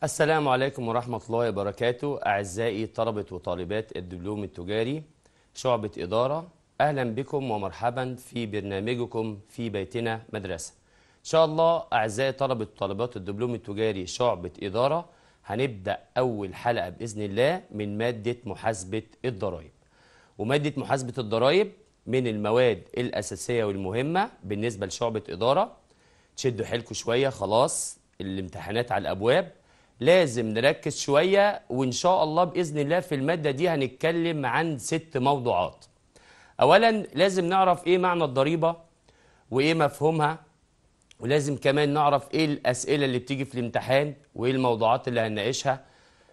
السلام عليكم ورحمة الله وبركاته أعزائي طلبة وطالبات الدبلوم التجاري شعبة إدارة أهلا بكم ومرحبا في برنامجكم في بيتنا مدرسة إن شاء الله أعزائي طلبة وطالبات الدبلوم التجاري شعبة إدارة هنبدأ أول حلقة بإذن الله من مادة محاسبة الضرائب ومادة محاسبة الضرائب من المواد الأساسية والمهمة بالنسبة لشعبة إدارة تشدوا حيلكم شوية خلاص الامتحانات على الأبواب لازم نركز شوية وإن شاء الله بإذن الله في المادة دي هنتكلم عن ست موضوعات أولا لازم نعرف إيه معنى الضريبة وإيه مفهومها ولازم كمان نعرف إيه الأسئلة اللي بتيجي في الامتحان وإيه الموضوعات اللي هنناقشها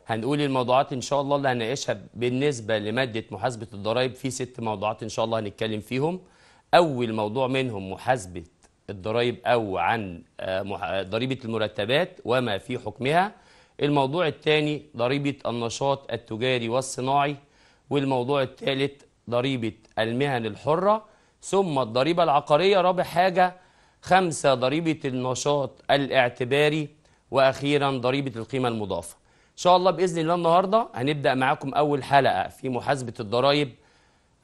هنقول الموضوعات إن شاء الله اللي هنناقشها بالنسبة لمادة محاسبة الضرائب في ست موضوعات إن شاء الله هنتكلم فيهم أول موضوع منهم محاسبة الضرائب أو عن آه، ضريبة المرتبات وما في حكمها الموضوع الثاني ضريبة النشاط التجاري والصناعي والموضوع الثالث ضريبة المهن الحرة ثم الضريبة العقارية رابع حاجة خمسة ضريبة النشاط الاعتباري وأخيرا ضريبة القيمة المضافة إن شاء الله بإذن الله النهاردة هنبدأ معاكم أول حلقة في محاسبة الضرائب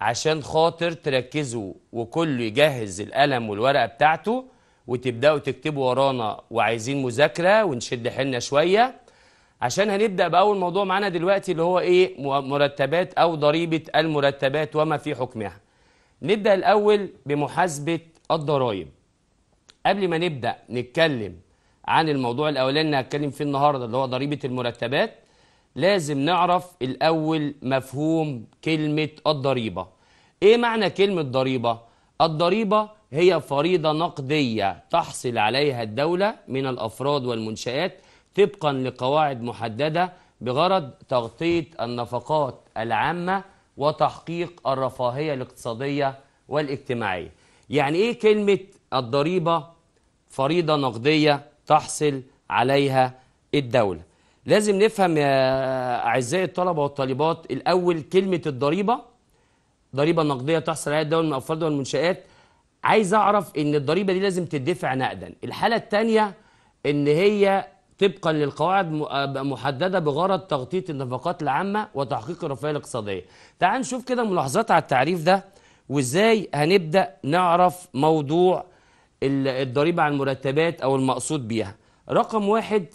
عشان خاطر تركزوا وكل يجهز القلم والورقة بتاعته وتبدأوا تكتبوا ورانا وعايزين مذاكرة ونشد حيلنا شوية عشان هنبدأ بأول موضوع معانا دلوقتي اللي هو إيه مرتبات أو ضريبة المرتبات وما في حكمها نبدأ الأول بمحاسبة الضرائب قبل ما نبدأ نتكلم عن الموضوع الأولاني اللي هتكلم فيه النهاردة اللي هو ضريبة المرتبات لازم نعرف الأول مفهوم كلمة الضريبة إيه معنى كلمة ضريبة؟ الضريبة هي فريضة نقدية تحصل عليها الدولة من الأفراد والمنشآت طبقا لقواعد محددة بغرض تغطية النفقات العامة وتحقيق الرفاهية الاقتصادية والاجتماعية يعني ايه كلمة الضريبة فريضة نقدية تحصل عليها الدولة لازم نفهم يا أعزائي الطلبة والطالبات الأول كلمة الضريبة ضريبة نقدية تحصل عليها الدولة من الأفراد والمنشآت عايز أعرف إن الضريبة دي لازم تدفع نقدا الحالة الثانية إن هي طبقا للقواعد آه، محدده بغرض تغطيه النفقات العامه وتحقيق الرفاهيه الاقتصاديه. تعال نشوف كده ملاحظات على التعريف ده وازاي هنبدا نعرف موضوع الضريبه على المرتبات او المقصود بيها. رقم واحد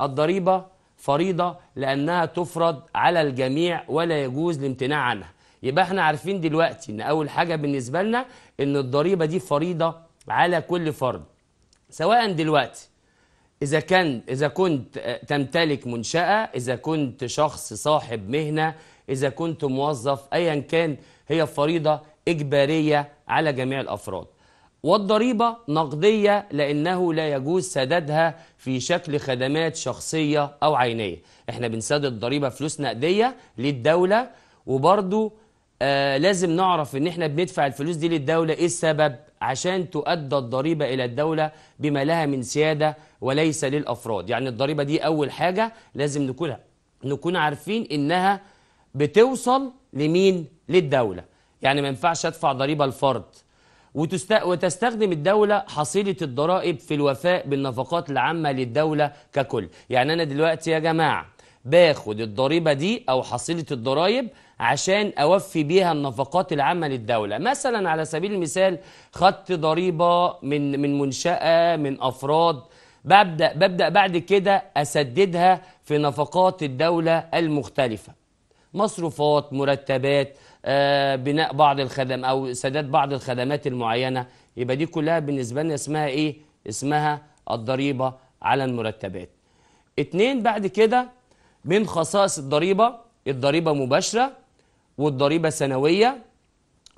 الضريبه فريضه لانها تفرض على الجميع ولا يجوز الامتناع عنها. يبقى احنا عارفين دلوقتي ان اول حاجه بالنسبه لنا ان الضريبه دي فريضه على كل فرد. سواء دلوقتي إذا كان إذا كنت آه، تمتلك منشأة، إذا كنت شخص صاحب مهنة، إذا كنت موظف، أيا كان هي فريضة إجبارية على جميع الأفراد. والضريبة نقدية لأنه لا يجوز سدادها في شكل خدمات شخصية أو عينية. إحنا بنسدد ضريبة فلوس نقدية للدولة وبرضه آه لازم نعرف إن إحنا بندفع الفلوس دي للدولة إيه السبب؟ عشان تؤدى الضريبة إلى الدولة بما لها من سيادة وليس للأفراد يعني الضريبة دي أول حاجة لازم نكون نكون عارفين إنها بتوصل لمين للدولة يعني ما ينفعش أدفع ضريبة الفرد وتستخدم الدولة حصيلة الضرائب في الوفاء بالنفقات العامة للدولة ككل يعني أنا دلوقتي يا جماعة باخد الضريبة دي أو حصيلة الضرائب عشان أوفي بيها النفقات العامة للدولة مثلا على سبيل المثال خدت ضريبة من من منشأة من أفراد ببدأ, ببدأ بعد كده أسددها في نفقات الدولة المختلفة مصروفات مرتبات آه، بناء بعض الخدم أو سداد بعض الخدمات المعينة يبقى دي كلها بالنسبة لنا اسمها إيه؟ اسمها الضريبة على المرتبات اتنين بعد كده من خصائص الضريبة الضريبة مباشرة والضريبة سنوية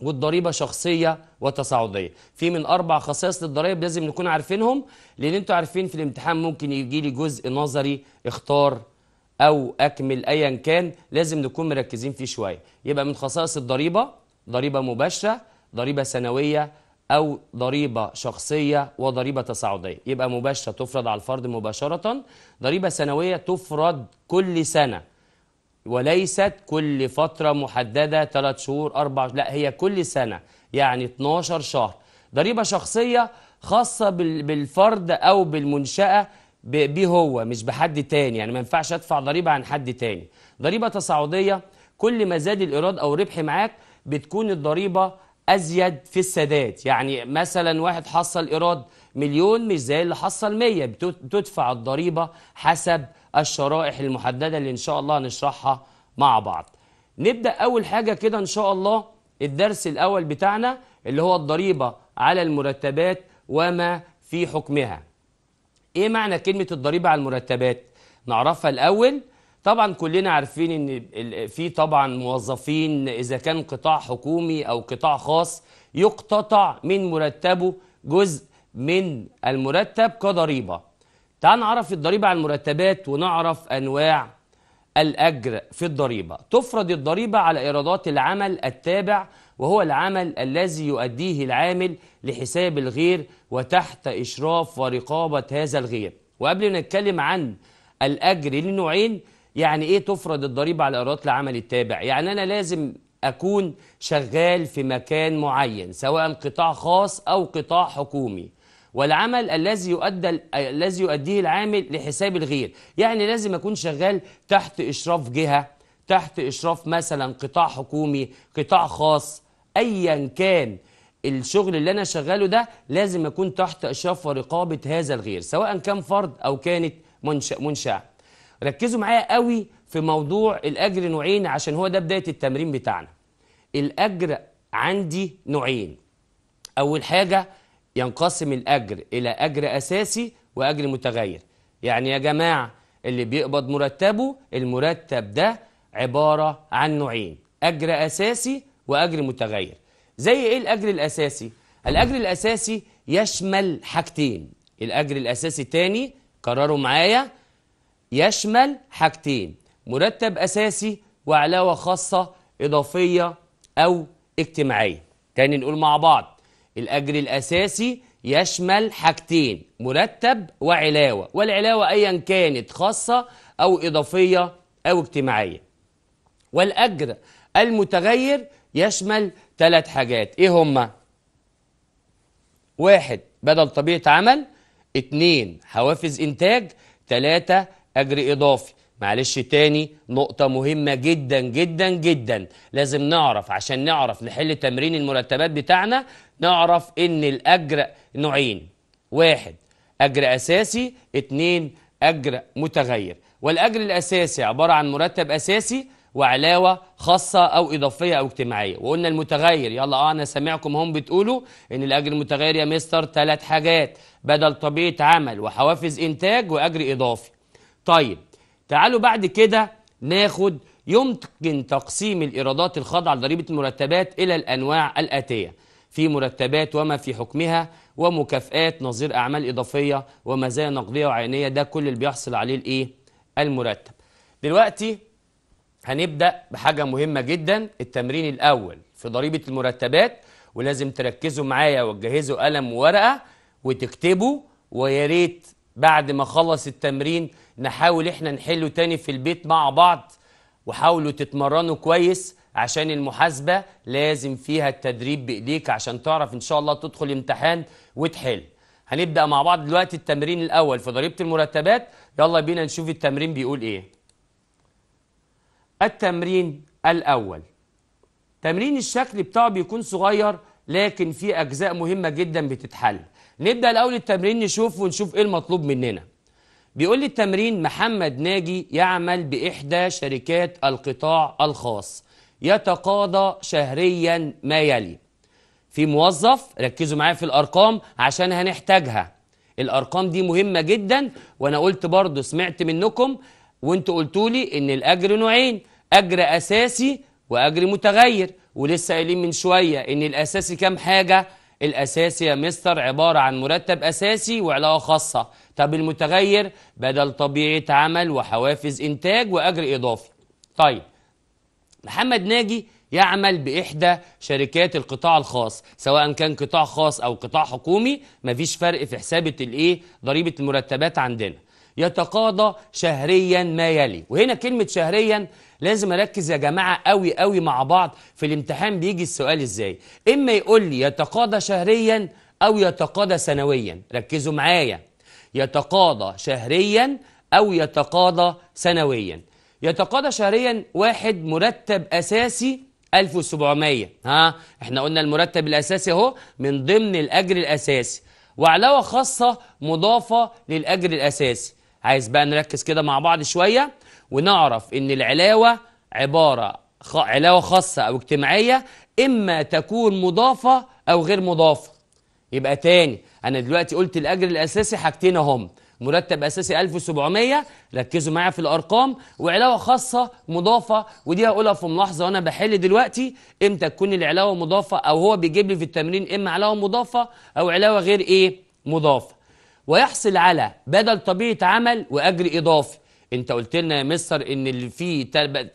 والضريبة شخصية وتصاعدية في من أربع خصائص للضرائب لازم نكون عارفينهم لأن أنتوا عارفين في الامتحان ممكن يجي لي جزء نظري اختار أو أكمل أيا كان لازم نكون مركزين فيه شوية يبقى من خصائص الضريبة ضريبة مباشرة ضريبة سنوية أو ضريبة شخصية وضريبة تصاعدية يبقى مباشرة تفرض على الفرد مباشرة ضريبة سنوية تفرض كل سنة وليست كل فترة محددة ثلاث شهور أربع لا هي كل سنة يعني 12 شهر ضريبة شخصية خاصة بالفرد أو بالمنشأة بيه هو مش بحد تاني يعني ما ينفعش أدفع ضريبة عن حد تاني ضريبة تصاعدية كل ما زاد الإيراد أو الربح معاك بتكون الضريبة أزيد في السداد يعني مثلا واحد حصل إيراد مليون مش زي اللي حصل 100 بتدفع الضريبة حسب الشرائح المحددة اللي إن شاء الله هنشرحها مع بعض نبدأ أول حاجة كده إن شاء الله الدرس الأول بتاعنا اللي هو الضريبة على المرتبات وما في حكمها إيه معنى كلمة الضريبة على المرتبات؟ نعرفها الأول طبعا كلنا عارفين ان في طبعا موظفين اذا كان قطاع حكومي او قطاع خاص يقتطع من مرتبه جزء من المرتب كضريبه تعال نعرف الضريبة على المرتبات ونعرف أنواع الأجر في الضريبة تفرض الضريبة على إيرادات العمل التابع وهو العمل الذي يؤديه العامل لحساب الغير وتحت إشراف ورقابة هذا الغير وقبل ما نتكلم عن الأجر لنوعين يعني إيه تفرض الضريبة على إيرادات العمل التابع يعني أنا لازم أكون شغال في مكان معين سواء قطاع خاص أو قطاع حكومي والعمل الذي يؤدى الذي يؤديه العامل لحساب الغير يعني لازم اكون شغال تحت اشراف جهه تحت اشراف مثلا قطاع حكومي قطاع خاص ايا كان الشغل اللي انا شغاله ده لازم اكون تحت اشراف ورقابه هذا الغير سواء كان فرد او كانت منشأ, منشأ. ركزوا معايا قوي في موضوع الاجر نوعين عشان هو ده بدايه التمرين بتاعنا الاجر عندي نوعين اول حاجه ينقسم الأجر إلى أجر أساسي وأجر متغير يعني يا جماعة اللي بيقبض مرتبه المرتب ده عبارة عن نوعين أجر أساسي وأجر متغير زي إيه الأجر الأساسي؟ الأجر الأساسي يشمل حاجتين الأجر الأساسي تاني قرروا معايا يشمل حاجتين مرتب أساسي وعلاوة خاصة إضافية أو اجتماعية تاني نقول مع بعض الأجر الأساسي يشمل حاجتين مرتب وعلاوة والعلاوة أيا كانت خاصة أو إضافية أو اجتماعية والأجر المتغير يشمل ثلاث حاجات إيه هما؟ واحد بدل طبيعة عمل اتنين حوافز إنتاج تلاتة أجر إضافي معلش تاني نقطة مهمة جدا جدا جدا لازم نعرف عشان نعرف نحل تمرين المرتبات بتاعنا نعرف ان الاجر نوعين واحد اجر اساسي اتنين اجر متغير والاجر الاساسي عبارة عن مرتب اساسي وعلاوة خاصة أو إضافية أو اجتماعية وقلنا المتغير يلا آه أنا سامعكم هم بتقولوا إن الأجر المتغير يا مستر ثلاث حاجات بدل طبيعة عمل وحوافز إنتاج وأجر إضافي طيب تعالوا بعد كده ناخد يمكن تقسيم الإيرادات الخاضعة لضريبة المرتبات إلى الأنواع الآتية في مرتبات وما في حكمها ومكافآت نظير أعمال إضافية ومزايا نقدية وعينية ده كل اللي بيحصل عليه الإيه؟ المرتب دلوقتي هنبدأ بحاجة مهمة جدا التمرين الأول في ضريبة المرتبات ولازم تركزوا معايا وتجهزوا قلم وورقة وتكتبوا ويا ريت بعد ما خلص التمرين نحاول احنا نحله تاني في البيت مع بعض وحاولوا تتمرنوا كويس عشان المحاسبة لازم فيها التدريب بإيديك عشان تعرف إن شاء الله تدخل امتحان وتحل هنبدأ مع بعض دلوقتي التمرين الأول في ضريبة المرتبات يلا بينا نشوف التمرين بيقول إيه التمرين الأول تمرين الشكل بتاعه بيكون صغير لكن فيه أجزاء مهمة جدا بتتحل نبدأ الأول التمرين نشوف ونشوف إيه المطلوب مننا بيقول لي التمرين محمد ناجي يعمل بإحدى شركات القطاع الخاص يتقاضى شهريا ما يلي في موظف ركزوا معايا في الأرقام عشان هنحتاجها الأرقام دي مهمة جدا وأنا قلت برضو سمعت منكم وانتوا قلتوا لي ان الاجر نوعين اجر اساسي واجر متغير ولسه قايلين من شويه ان الاساسي كام حاجه الأساسي يا مستر عبارة عن مرتب أساسي وعلاقة خاصة طب المتغير بدل طبيعة عمل وحوافز إنتاج وأجر إضافي طيب محمد ناجي يعمل بإحدى شركات القطاع الخاص سواء كان قطاع خاص أو قطاع حكومي مفيش فرق في حسابة الإيه ضريبة المرتبات عندنا يتقاضى شهريا ما يلي وهنا كلمة شهريا لازم اركز يا جماعه قوي قوي مع بعض في الامتحان بيجي السؤال ازاي اما يقول لي يتقاضى شهريا او يتقاضى سنويا ركزوا معايا يتقاضى شهريا او يتقاضى سنويا يتقاضى شهريا واحد مرتب اساسي 1700 ها احنا قلنا المرتب الاساسي اهو من ضمن الاجر الاساسي وعلاوه خاصه مضافه للاجر الاساسي عايز بقى نركز كده مع بعض شويه ونعرف ان العلاوة عبارة علاوة خاصة او اجتماعية اما تكون مضافة او غير مضافة يبقى تاني انا دلوقتي قلت الاجر الاساسي حاجتين هم مرتب اساسي 1700 ركزوا معايا في الارقام وعلاوه خاصه مضافه ودي هقولها في ملاحظه وانا بحل دلوقتي امتى تكون العلاوه مضافه او هو بيجيب لي في التمرين اما علاوه مضافه او علاوه غير ايه مضافه ويحصل على بدل طبيعه عمل واجر اضافي انت قلت لنا يا مستر ان اللي فيه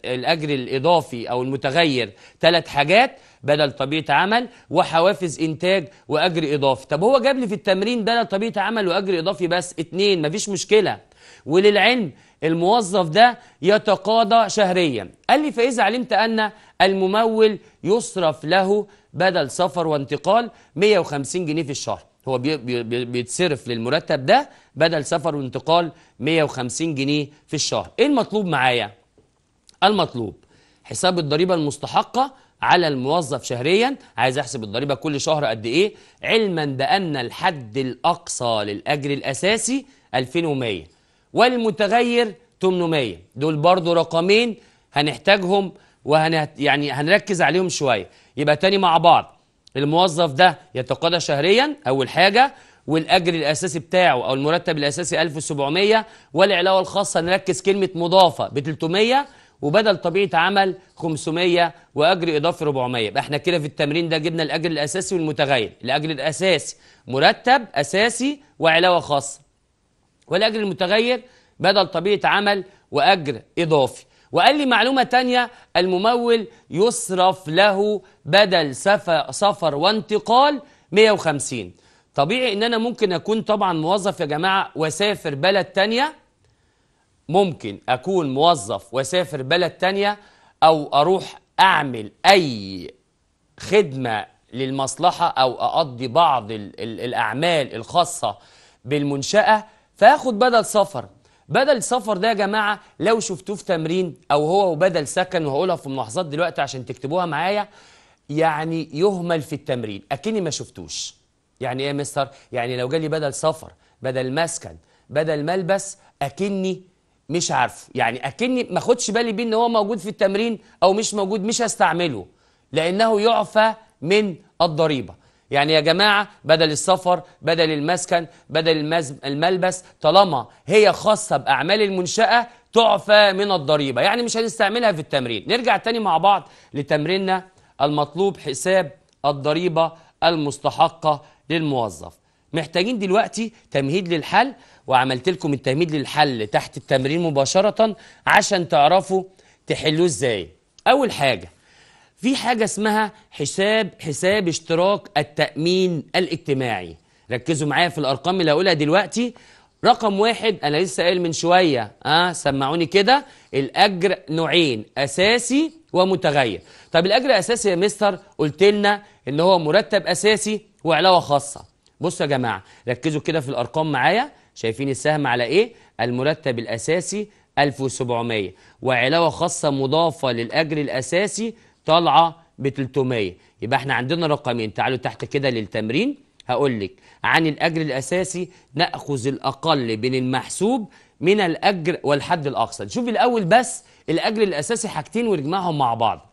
الاجر الاضافي او المتغير ثلاث حاجات بدل طبيعه عمل وحوافز انتاج واجر اضافي طب هو جاب لي في التمرين بدل طبيعه عمل واجر اضافي بس اتنين مفيش مشكله وللعلم الموظف ده يتقاضى شهريا قال لي فاذا علمت ان الممول يصرف له بدل سفر وانتقال 150 جنيه في الشهر هو بي بي بيتصرف للمرتب ده بدل سفر وانتقال 150 جنيه في الشهر ايه المطلوب معايا المطلوب حساب الضريبه المستحقه على الموظف شهريا عايز احسب الضريبه كل شهر قد ايه علما بان الحد الاقصى للاجر الاساسي 2100 والمتغير 800 دول برضو رقمين هنحتاجهم وهن يعني هنركز عليهم شويه يبقى تاني مع بعض الموظف ده يتقاضى شهريا أول حاجة والأجر الأساسي بتاعه أو المرتب الأساسي 1700 والعلاوة الخاصة نركز كلمة مضافة ب 300 وبدل طبيعة عمل 500 وأجر إضافي 400 يبقى احنا كده في التمرين ده جبنا الأجر الأساسي والمتغير الأجر الأساسي مرتب أساسي وعلاوة خاصة والأجر المتغير بدل طبيعة عمل وأجر إضافي وقال لي معلومة تانية الممول يصرف له بدل سفر وانتقال 150 طبيعي ان انا ممكن اكون طبعا موظف يا جماعة واسافر بلد تانية ممكن اكون موظف واسافر بلد تانية او اروح اعمل اي خدمة للمصلحة او اقضي بعض الاعمال الخاصة بالمنشأة فاخد بدل سفر بدل السفر ده يا جماعة لو شفتوه في تمرين أو هو وبدل سكن وهقولها في ملاحظات دلوقتي عشان تكتبوها معايا يعني يهمل في التمرين أكني ما شفتوش يعني إيه يا مستر؟ يعني لو جالي بدل سفر بدل مسكن بدل ملبس أكني مش عارفه يعني أكني ما خدش بالي بيه إن هو موجود في التمرين أو مش موجود مش هستعمله لأنه يعفى من الضريبة يعني يا جماعة بدل السفر بدل المسكن بدل الملبس طالما هي خاصة بأعمال المنشأة تعفى من الضريبة يعني مش هنستعملها في التمرين نرجع تاني مع بعض لتمريننا المطلوب حساب الضريبة المستحقة للموظف محتاجين دلوقتي تمهيد للحل وعملت لكم التمهيد للحل تحت التمرين مباشرة عشان تعرفوا تحلوه ازاي أول حاجة في حاجة اسمها حساب حساب اشتراك التأمين الاجتماعي ركزوا معايا في الأرقام اللي هقولها دلوقتي رقم واحد أنا لسه قايل من شوية آه سمعوني كده الأجر نوعين أساسي ومتغير طب الأجر الأساسي يا مستر قلت لنا إن هو مرتب أساسي وعلاوة خاصة بصوا يا جماعة ركزوا كده في الأرقام معايا شايفين السهم على إيه المرتب الأساسي 1700 وعلاوة خاصة مضافة للأجر الأساسي طالعه ب 300 يبقى احنا عندنا رقمين تعالوا تحت كده للتمرين هقول لك عن الاجر الاساسي ناخذ الاقل بين المحسوب من الاجر والحد الاقصى شوف الاول بس الاجر الاساسي حاجتين ونجمعهم مع بعض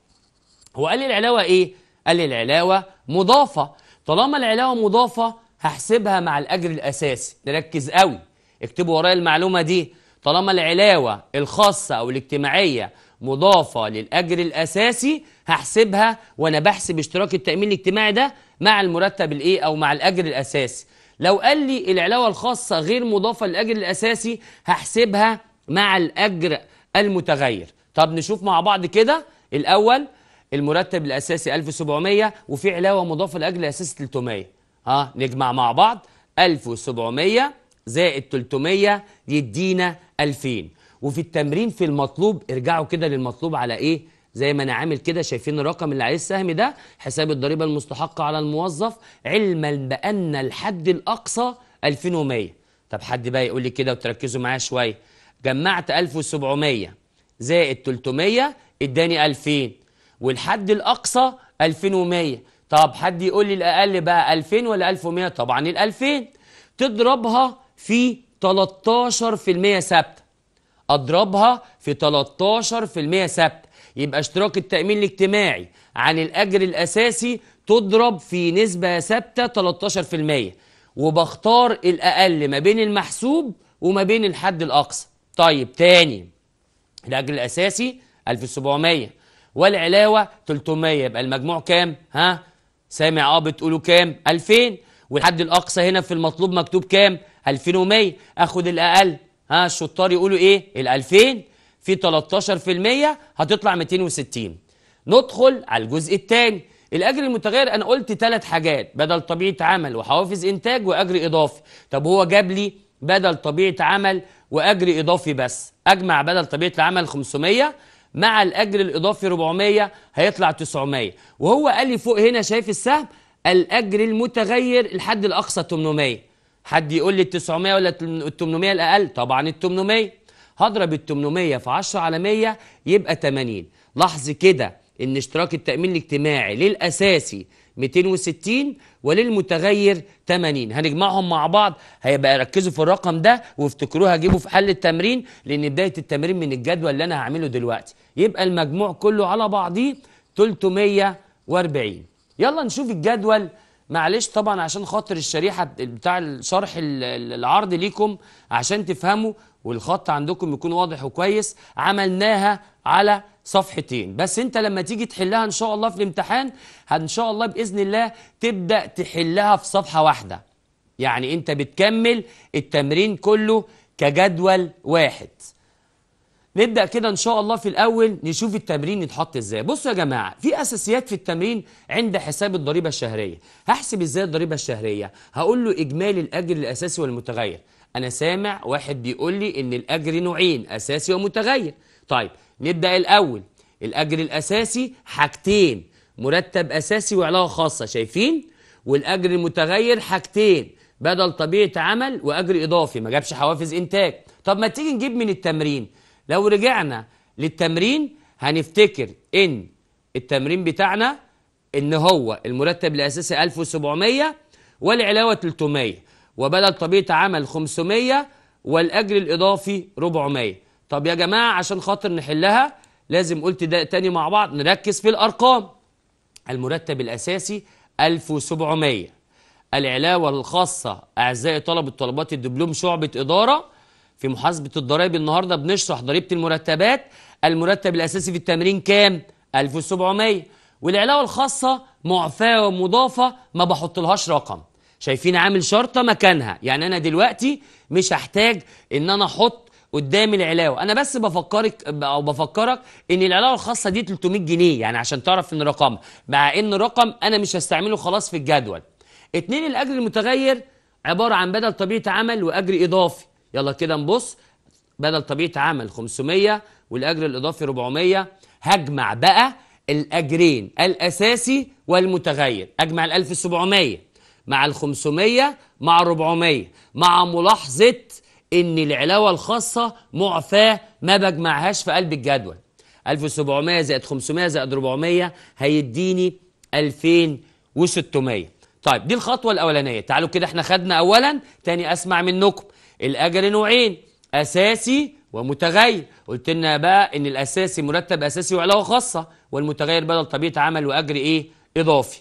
هو قال لي العلاوه ايه قال لي العلاوه مضافه طالما العلاوه مضافه هحسبها مع الاجر الاساسي نركز قوي اكتبوا ورايا المعلومه دي طالما العلاوه الخاصه او الاجتماعيه مضافة للأجر الأساسي هحسبها وأنا بحسب اشتراك التأمين الاجتماعي ده مع المرتب الإيه أو مع الأجر الأساسي لو قال لي العلاوة الخاصة غير مضافة للأجر الأساسي هحسبها مع الأجر المتغير طب نشوف مع بعض كده الأول المرتب الأساسي 1700 وفي علاوة مضافة لأجر الأساسي 300 ها نجمع مع بعض 1700 زائد 300 يدينا 2000 وفي التمرين في المطلوب ارجعوا كده للمطلوب على ايه زي ما انا عامل كده شايفين الرقم اللي عليه السهم ده حساب الضريبه المستحقه على الموظف علما بان الحد الاقصى 2100 طب حد بقى يقول لي كده وتركزوا معايا شويه جمعت 1700 زائد 300 اداني 2000 والحد الاقصى 2100 طب حد يقول لي الاقل بقى 2000 ولا 1100 طبعا ال 2000 تضربها في 13% ثابته اضربها في 13% ثابته يبقى اشتراك التامين الاجتماعي عن الاجر الاساسي تضرب في نسبه ثابته 13% وبختار الاقل ما بين المحسوب وما بين الحد الاقصى طيب تاني الاجر الاساسي 1700 والعلاوه 300 يبقى المجموع كام ها سامع اه بتقولوا كام 2000 والحد الاقصى هنا في المطلوب مكتوب كام 2100 اخد الاقل ها الشطار يقولوا ايه ال 2000 في 13% هتطلع 260 ندخل على الجزء الثاني الاجر المتغير انا قلت ثلاث حاجات بدل طبيعه عمل وحوافز انتاج واجر اضافي طب هو جاب لي بدل طبيعه عمل واجر اضافي بس اجمع بدل طبيعه العمل 500 مع الاجر الاضافي 400 هيطلع 900 وهو قال لي فوق هنا شايف السهم الاجر المتغير الحد الاقصى 800 حد يقول لي ال 900 ولا ال 800 الاقل طبعا ال 800 هضرب ال 800 في 10 على 100 يبقى 80 لاحظ كده ان اشتراك التامين الاجتماعي للاساسي 260 وللمتغير 80 هنجمعهم مع بعض هيبقى ركزوا في الرقم ده وافتكروه هجيبه في حل التمرين لان بدايه التمرين من الجدول اللي انا هعمله دلوقتي يبقى المجموع كله على بعضيه 340 يلا نشوف الجدول معلش طبعا عشان خاطر الشريحه بتاع شرح العرض ليكم عشان تفهموا والخط عندكم يكون واضح وكويس عملناها على صفحتين بس انت لما تيجي تحلها ان شاء الله في الامتحان ان شاء الله باذن الله تبدا تحلها في صفحه واحده يعني انت بتكمل التمرين كله كجدول واحد نبدأ كده إن شاء الله في الأول نشوف التمرين يتحط إزاي بصوا يا جماعة في أساسيات في التمرين عند حساب الضريبة الشهرية هحسب إزاي الضريبة الشهرية هقول له إجمالي الأجر الأساسي والمتغير أنا سامع واحد بيقول لي إن الأجر نوعين أساسي ومتغير طيب نبدأ الأول الأجر الأساسي حاجتين مرتب أساسي وعلاقة خاصة شايفين والأجر المتغير حاجتين بدل طبيعة عمل وأجر إضافي ما جابش حوافز إنتاج طب ما تيجي نجيب من التمرين لو رجعنا للتمرين هنفتكر ان التمرين بتاعنا ان هو المرتب الاساسي 1700 والعلاوه 300 وبدل طبيعه عمل 500 والاجر الاضافي 400 طب يا جماعه عشان خاطر نحلها لازم قلت ده تاني مع بعض نركز في الارقام المرتب الاساسي 1700 العلاوه الخاصه اعزائي طلبه طلبات الدبلوم شعبه اداره في محاسبة الضرائب النهاردة بنشرح ضريبة المرتبات المرتب الأساسي في التمرين كام؟ 1700 والعلاوة الخاصة معفاة ومضافة ما بحطلهاش رقم شايفين عامل شرطة مكانها يعني أنا دلوقتي مش هحتاج إن أنا أحط قدام العلاوه انا بس بفكرك او بفكرك ان العلاوه الخاصه دي 300 جنيه يعني عشان تعرف ان رقمها مع ان رقم انا مش هستعمله خلاص في الجدول اتنين الاجر المتغير عباره عن بدل طبيعه عمل واجر اضافي يلا كده نبص بدل طبيعة عمل 500 والأجر الإضافي 400 هجمع بقى الأجرين الأساسي والمتغير أجمع ال 1700 مع ال 500 مع 400 مع ملاحظة إن العلاوة الخاصة معفاة ما بجمعهاش في قلب الجدول 1700 زائد 500 زائد 400 هيديني 2600 طيب دي الخطوة الأولانية تعالوا كده احنا خدنا أولا تاني أسمع منكم الأجل نوعين أساسي ومتغير قلت لنا بقى إن الأساسي مرتب أساسي وعلاقه خاصة والمتغير بدل طبيعة عمل وأجر إيه إضافي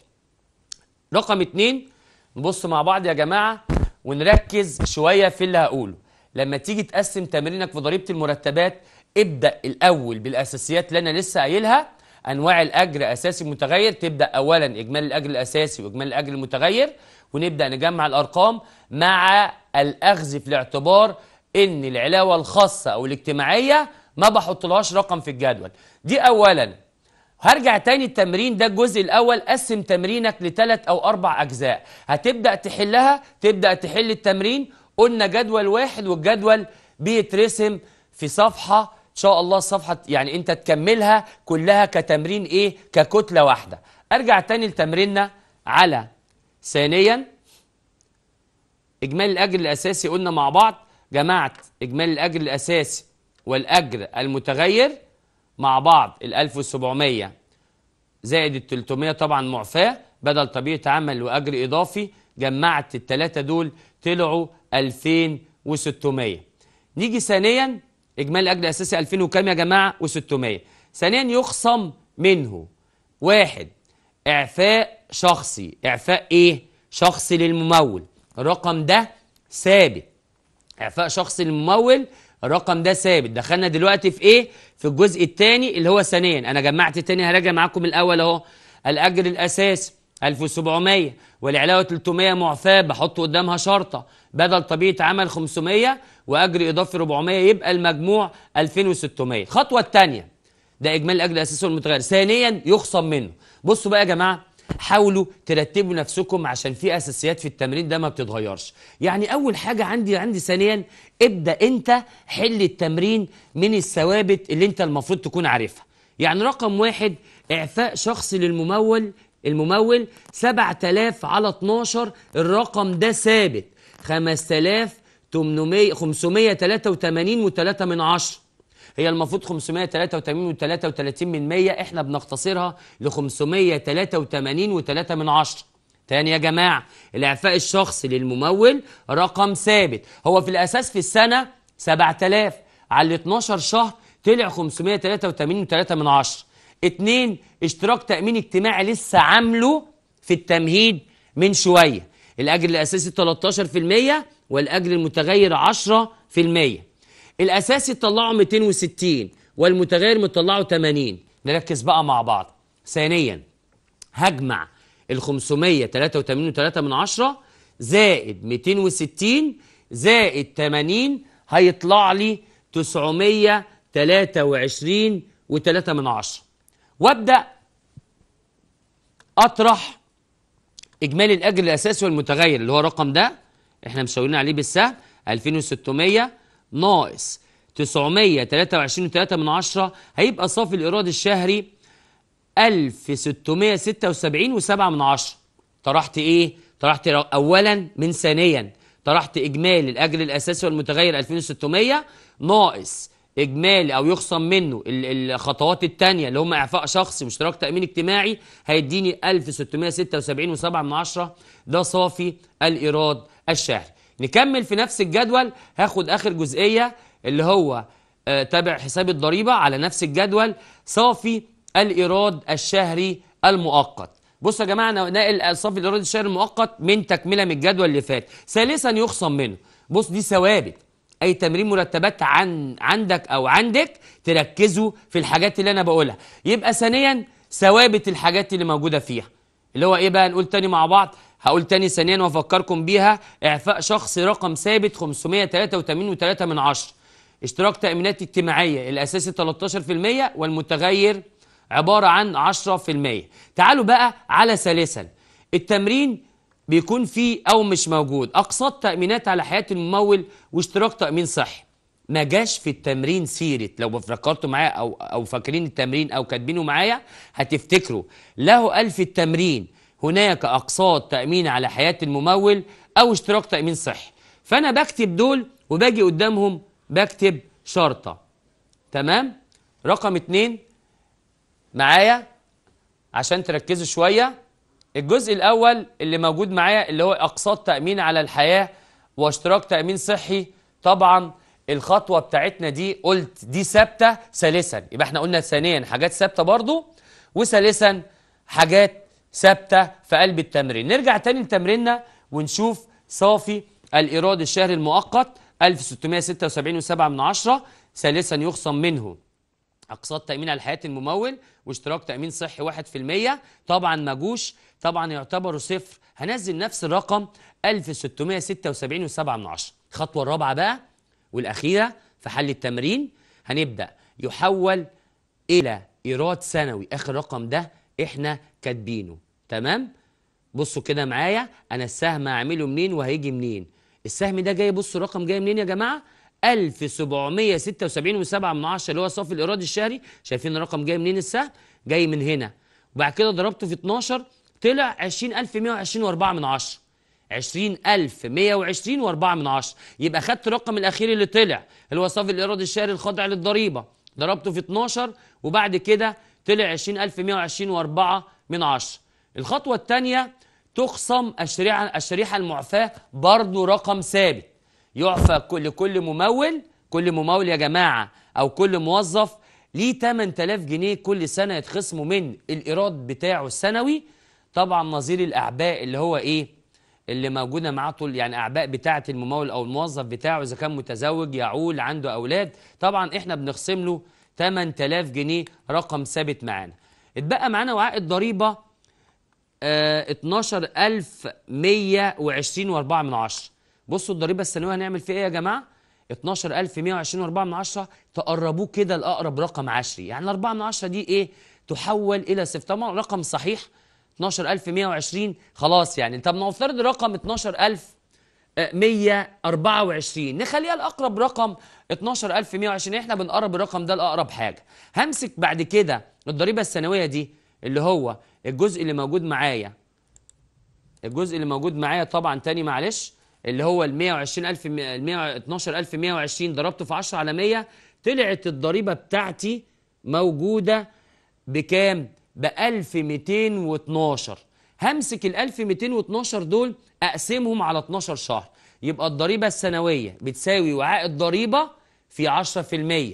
رقم اتنين نبص مع بعض يا جماعة ونركز شوية في اللي هقوله لما تيجي تقسم تمرينك في ضريبة المرتبات ابدأ الأول بالأساسيات اللي أنا لسه قايلها أنواع الأجر أساسي متغير تبدأ أولا إجمالي الأجر الأساسي وإجمالي الأجر المتغير ونبدأ نجمع الأرقام مع الأخذ في الاعتبار إن العلاوة الخاصة أو الاجتماعية ما بحطلهاش رقم في الجدول دي أولا هرجع تاني التمرين ده الجزء الأول قسم تمرينك لثلاث أو أربع أجزاء هتبدأ تحلها تبدأ تحل التمرين قلنا جدول واحد والجدول بيترسم في صفحة إن شاء الله صفحة يعني أنت تكملها كلها كتمرين إيه ككتلة واحدة أرجع تاني لتمريننا على ثانيا إجمالي الأجر الأساسي قلنا مع بعض جمعت إجمالي الأجر الأساسي والأجر المتغير مع بعض ال 1700 زائد ال 300 طبعا معفاة بدل طبيعة عمل وأجر إضافي جمعت التلاتة دول طلعوا 2600 نيجي ثانيا إجمالي الأجر الأساسي 2000 وكام يا جماعة و600 ثانيا يخصم منه واحد إعفاء شخصي إعفاء إيه؟ شخصي للممول الرقم ده ثابت اعفاء شخص الممول الرقم ده ثابت دخلنا دلوقتي في ايه في الجزء الثاني اللي هو ثانيا انا جمعت الثاني هراجع معاكم الاول اهو الاجر الاساسي 1700 والعلاوه 300 معفاه بحط قدامها شرطه بدل طبيعه عمل 500 واجر اضافي 400 يبقى المجموع 2600 الخطوه الثانيه ده اجمالي الاجر الاساسي والمتغير ثانيا يخصم منه بصوا بقى يا جماعه حاولوا ترتبوا نفسكم عشان في اساسيات في التمرين ده ما بتتغيرش يعني اول حاجه عندي عندي ثانيا ابدا انت حل التمرين من الثوابت اللي انت المفروض تكون عارفها يعني رقم واحد اعفاء شخص للممول الممول 7000 على 12 الرقم ده ثابت 583 و3 من 10 هي المفروض 583 و33 من 100 احنا بنختصرها ل 583 و3 من 10 تاني يا جماعة الإعفاء الشخصي للممول رقم ثابت هو في الأساس في السنة 7000 على 12 شهر طلع 583 و3 من 10 اتنين اشتراك تأمين اجتماعي لسه عامله في التمهيد من شوية الأجر الأساسي 13% والأجر المتغير 10% الاساسي طلعه 260 والمتغير مطلعه 80 نركز بقى مع بعض ثانيا هجمع ال 583.3 من عشرة زائد 260 زائد 80 هيطلع لي 923 و3 من عشرة وابدا اطرح اجمالي الاجر الاساسي والمتغير اللي هو الرقم ده احنا مسويين عليه بالسهم 2600 ناقص 923.3 هيبقى صافي الإيراد الشهري 1676.7 من عشرة طرحت إيه؟ طرحت أولا من ثانيا طرحت إجمالي الأجر الأساسي والمتغير 2600 ناقص إجمالي أو يخصم منه الخطوات التانية اللي هم إعفاء شخصي واشتراك تأمين اجتماعي هيديني 1676.7 من عشرة ده صافي الإيراد الشهري نكمل في نفس الجدول هاخد آخر جزئية اللي هو آه، تابع حساب الضريبة على نفس الجدول صافي الإيراد الشهري المؤقت بصوا يا جماعة أنا ناقل صافي الإيراد الشهري المؤقت من تكملة من الجدول اللي فات ثالثا يخصم منه بص دي ثوابت اي تمرين مرتبات عن عندك او عندك تركزوا في الحاجات اللي انا بقولها يبقى ثانيا ثوابت الحاجات اللي موجوده فيها اللي هو ايه بقى نقول تاني مع بعض هقول تاني ثانيا وافكركم بيها اعفاء شخصي رقم ثابت 583.3 من عشر اشتراك تامينات اجتماعيه الاساسي 13% والمتغير عباره عن 10% تعالوا بقى على ثالثا التمرين بيكون فيه او مش موجود اقساط تامينات على حياه الممول واشتراك تامين صحي ما جاش في التمرين سيره لو فكرتوا معايا او او فاكرين التمرين او كاتبينه معايا هتفتكروا له الف التمرين هناك أقساط تأمين على حياة الممول أو اشتراك تأمين صحي فأنا بكتب دول وباجي قدامهم بكتب شرطة تمام رقم اتنين معايا عشان تركزوا شوية الجزء الأول اللي موجود معايا اللي هو أقساط تأمين على الحياة واشتراك تأمين صحي طبعا الخطوة بتاعتنا دي قلت دي ثابتة ثالثا يبقى احنا قلنا ثانيا حاجات ثابتة برضو وثالثا حاجات ثابته في قلب التمرين نرجع تاني لتمريننا ونشوف صافي الايراد الشهري المؤقت 1676.7 ثالثا يخصم منه اقساط تامين على الحياه الممول واشتراك تامين صحي 1% طبعا ما جوش طبعا يعتبروا صفر هنزل نفس الرقم 1676.7 الخطوه الرابعه بقى والاخيره في حل التمرين هنبدا يحول الى ايراد سنوي اخر رقم ده احنا كاتبينه تمام بصوا كده معايا انا السهم هعمله منين وهيجي منين السهم ده جاي بصوا الرقم جاي منين يا جماعه 1776.7 من اللي هو صافي الايراد الشهري شايفين الرقم جاي منين السهم جاي من هنا وبعد كده ضربته في 12 طلع 20120 و4 من 10 20120 و4 من 10 يبقى خدت الرقم الاخير اللي طلع اللي هو صافي الايراد الشهري الخاضع للضريبه ضربته في 12 وبعد كده طلع 20120 و4 من 10 الخطوة الثانية تخصم الشريحة الشريحة المعفاة برضه رقم ثابت يعفى لكل ممول كل ممول يا جماعة أو كل موظف ليه 8000 جنيه كل سنة يتخصموا من الإيراد بتاعه السنوي طبعا نظير الأعباء اللي هو إيه؟ اللي موجوده معاه طول يعني اعباء بتاعه الممول او الموظف بتاعه اذا كان متزوج يعول عنده اولاد طبعا احنا بنخصم له 8000 جنيه رقم ثابت معانا اتبقى معانا وعاء الضريبه آه 12120 من عشرة بصوا الضريبه السنويه هنعمل فيها ايه يا جماعه 12120 من عشرة تقربوه كده لاقرب رقم عشري يعني 4 من 10 دي ايه تحول الى صفر طبعا رقم صحيح 12120 خلاص يعني طب ما نفترض رقم 12000 124 نخليها الأقرب رقم 12120 احنا بنقرب الرقم ده لأقرب حاجة همسك بعد كده الضريبة السنوية دي اللي هو الجزء اللي موجود معايا الجزء اللي موجود معايا طبعا تاني معلش اللي هو ال 120000 ال 112120 ضربته في 10 على 100 طلعت الضريبة بتاعتي موجودة بكام؟ ب 1212 همسك ال 1212 دول اقسمهم على 12 شهر يبقى الضريبه السنويه بتساوي وعاء الضريبه في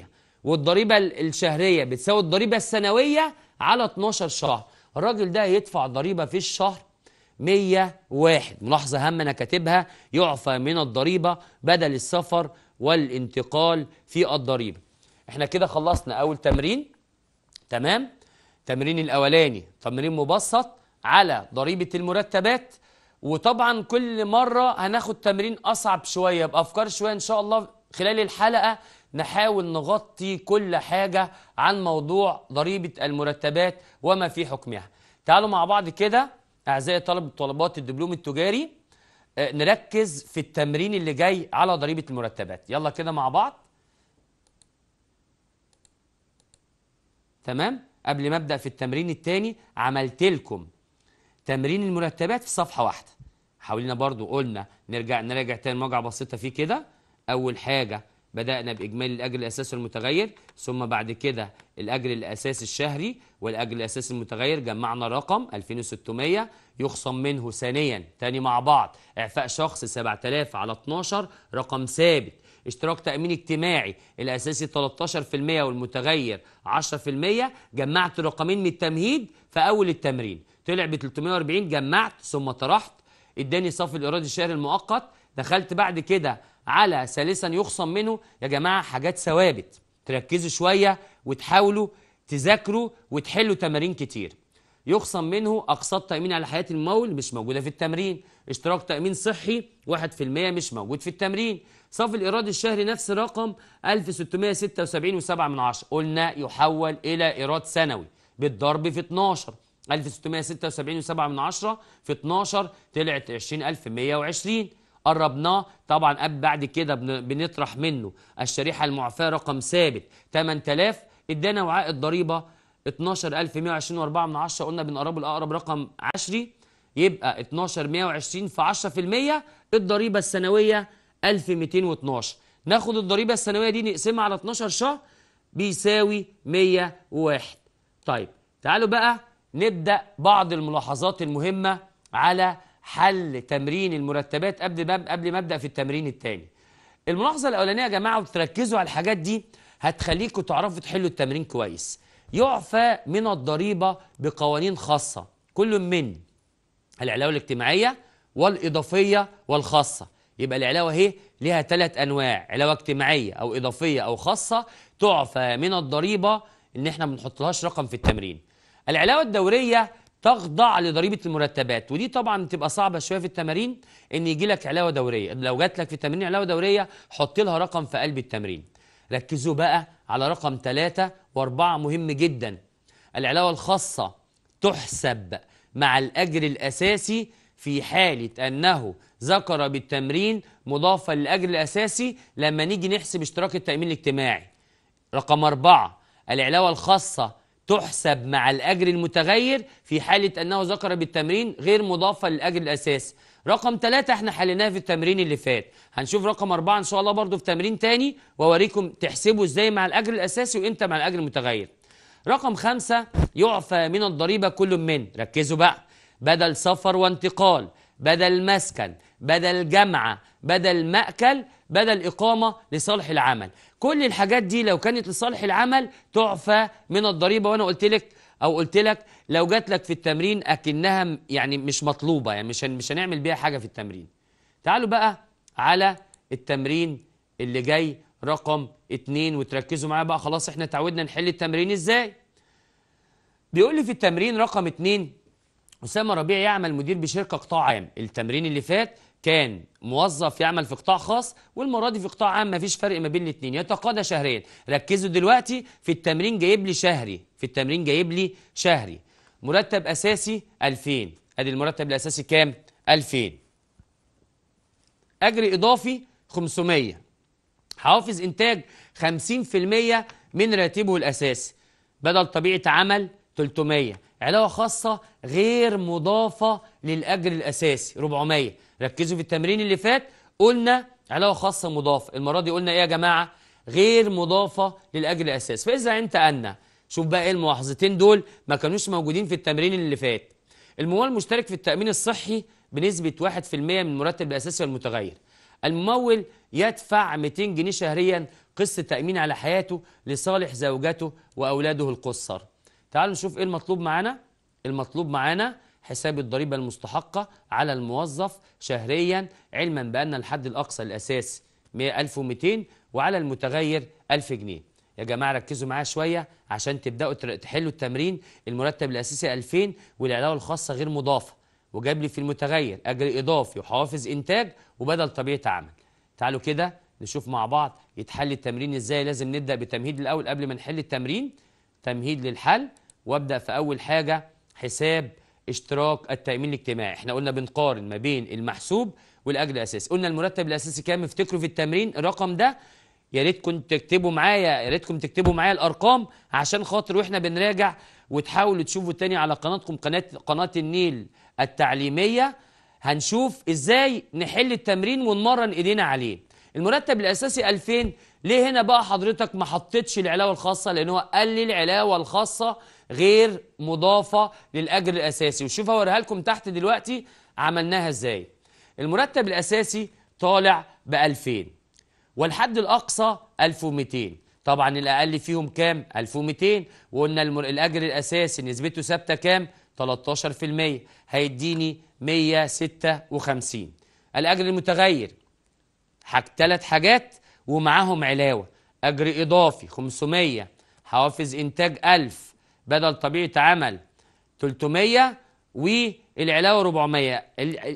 10% والضريبه الشهريه بتساوي الضريبه السنويه على 12 شهر الراجل ده هيدفع ضريبه في الشهر 101 ملاحظه هامه انا كاتبها يعفى من الضريبه بدل السفر والانتقال في الضريبه احنا كده خلصنا اول تمرين تمام تمرين الاولاني تمرين مبسط على ضريبة المرتبات وطبعا كل مرة هناخد تمرين أصعب شوية بأفكار شوية إن شاء الله خلال الحلقة نحاول نغطي كل حاجة عن موضوع ضريبة المرتبات وما في حكمها تعالوا مع بعض كده أعزائي طلب طلبات الدبلوم التجاري آه، نركز في التمرين اللي جاي على ضريبة المرتبات يلا كده مع بعض تمام قبل ما ابدا في التمرين الثاني عملت لكم تمرين المرتبات في صفحة واحدة حاولنا برضو قلنا نرجع نراجع تاني مراجعة بسيطة فيه كده أول حاجة بدأنا بإجمالي الأجر الأساسي والمتغير ثم بعد كده الأجر الأساسي الشهري والأجر الأساسي المتغير جمعنا رقم 2600 يخصم منه ثانيا تاني مع بعض إعفاء شخص 7000 على 12 رقم ثابت اشتراك تأمين اجتماعي الأساسي 13% والمتغير 10% جمعت رقمين من التمهيد في أول التمرين طلع ب 340 جمعت ثم طرحت اداني صافي الايراد الشهري المؤقت دخلت بعد كده على ثالثا يخصم منه يا جماعه حاجات ثوابت تركزوا شويه وتحاولوا تذاكروا وتحلوا تمارين كتير يخصم منه اقساط تامين على حياه الممول مش موجوده في التمرين اشتراك تامين صحي 1% مش موجود في التمرين صافي الايراد الشهري نفس رقم 1676.7 قلنا يحول الى ايراد سنوي بالضرب في 12 1676 في 12 طلعت 20120 قربناه طبعا بعد كده بنطرح منه الشريحة المعفاة رقم ثابت 8000 ادانا وعاء الضريبة 12120 و4 قلنا بنقربه لأقرب رقم عشري يبقى 12120 في 10% الضريبة السنوية 1212 ناخد الضريبة السنوية دي نقسمها على 12 شهر بيساوي 101 طيب تعالوا بقى نبدأ بعض الملاحظات المهمة على حل تمرين المرتبات قبل ما قبل ما ابدا في التمرين الثاني. الملاحظه الاولانيه يا جماعه وتركزوا على الحاجات دي هتخليكم تعرفوا تحلوا التمرين كويس. يعفى من الضريبه بقوانين خاصه كل من العلاوه الاجتماعيه والاضافيه والخاصه. يبقى العلاوه اهي ليها ثلاث انواع علاوه اجتماعيه او اضافيه او خاصه تعفى من الضريبه ان احنا ما بنحطلهاش رقم في التمرين. العلاوة الدورية تخضع لضريبة المرتبات ودي طبعا بتبقى صعبة شوية في التمارين ان يجي لك علاوة دورية لو جات لك في التمرين علاوة دورية حط لها رقم في قلب التمرين ركزوا بقى على رقم ثلاثة واربعة مهم جدا العلاوة الخاصة تحسب مع الأجر الأساسي في حالة أنه ذكر بالتمرين مضافة للأجر الأساسي لما نيجي نحسب اشتراك التأمين الاجتماعي رقم أربعة العلاوة الخاصة تحسب مع الأجر المتغير في حالة أنه ذكر بالتمرين غير مضافة للأجر الأساسي رقم ثلاثة احنا حليناها في التمرين اللي فات هنشوف رقم أربعة إن شاء الله برضو في تمرين تاني وأوريكم تحسبوا إزاي مع الأجر الأساسي وإمتى مع الأجر المتغير رقم خمسة يعفى من الضريبة كل من ركزوا بقى بدل سفر وانتقال بدل مسكن بدل جامعة بدل مأكل بدل إقامة لصالح العمل كل الحاجات دي لو كانت لصالح العمل تعفى من الضريبة وأنا قلت لك أو قلت لك لو جات لك في التمرين أكنها يعني مش مطلوبة يعني مش مش هنعمل بيها حاجة في التمرين تعالوا بقى على التمرين اللي جاي رقم اتنين وتركزوا معايا بقى خلاص احنا تعودنا نحل التمرين ازاي بيقول لي في التمرين رقم اتنين أسامة ربيع يعمل مدير بشركة قطاع عام التمرين اللي فات كان موظف يعمل في قطاع خاص والمرة دي في قطاع عام مفيش فرق ما بين الاثنين يتقاضى شهرين ركزوا دلوقتي في التمرين جايب لي شهري في التمرين جايب لي شهري مرتب أساسي 2000 أدي المرتب الأساسي كام 2000 أجر إضافي 500 حوافز إنتاج 50% من راتبه الأساسي بدل طبيعة عمل 300 علاوة خاصة غير مضافة للأجر الأساسي 400 ركزوا في التمرين اللي فات قلنا علاوة خاصة مضافة المرة دي قلنا إيه يا جماعة غير مضافة للأجر الأساسي فإذا أنت أن شوف بقى إيه الملاحظتين دول ما كانوش موجودين في التمرين اللي فات الممول المشترك في التأمين الصحي بنسبة 1% من المرتب الأساسي والمتغير الممول يدفع 200 جنيه شهريا قسط تأمين على حياته لصالح زوجته وأولاده القصر تعالوا نشوف ايه المطلوب معانا المطلوب معانا حساب الضريبة المستحقة على الموظف شهريا علما بأن الحد الأقصى الأساسي 1200 وعلى المتغير 1000 جنيه يا جماعة ركزوا معايا شوية عشان تبدأوا تحلوا التمرين المرتب الأساسي 2000 والعلاوة الخاصة غير مضافة وجاب لي في المتغير أجر إضافي وحوافز إنتاج وبدل طبيعة عمل تعالوا كده نشوف مع بعض يتحل التمرين إزاي لازم نبدأ بتمهيد الأول قبل ما نحل التمرين تمهيد للحل وابدا في اول حاجه حساب اشتراك التامين الاجتماعي احنا قلنا بنقارن ما بين المحسوب والاجر الاساسي قلنا المرتب الاساسي كام افتكروا في التمرين الرقم ده يا ريتكم تكتبوا معايا يا ريتكم تكتبوا معايا الارقام عشان خاطر واحنا بنراجع وتحاولوا تشوفوا تاني على قناتكم قناه قناه النيل التعليميه هنشوف ازاي نحل التمرين ونمرن ايدينا عليه المرتب الاساسي 2000 ليه هنا بقى حضرتك ما حطيتش العلاوه الخاصه لان هو قال لي العلاوه الخاصه غير مضافه للاجر الاساسي وشوف هوريها لكم تحت دلوقتي عملناها ازاي المرتب الاساسي طالع ب 2000 والحد الاقصى 1200 طبعا الاقل فيهم كام 1200 وقلنا الاجر الاساسي نسبته ثابته كام 13% هيديني 156 الاجر المتغير حق ثلاث حاجات ومعاهم علاوة أجر إضافي 500 حوافز إنتاج 1000 بدل طبيعة عمل 300 والعلاوة 400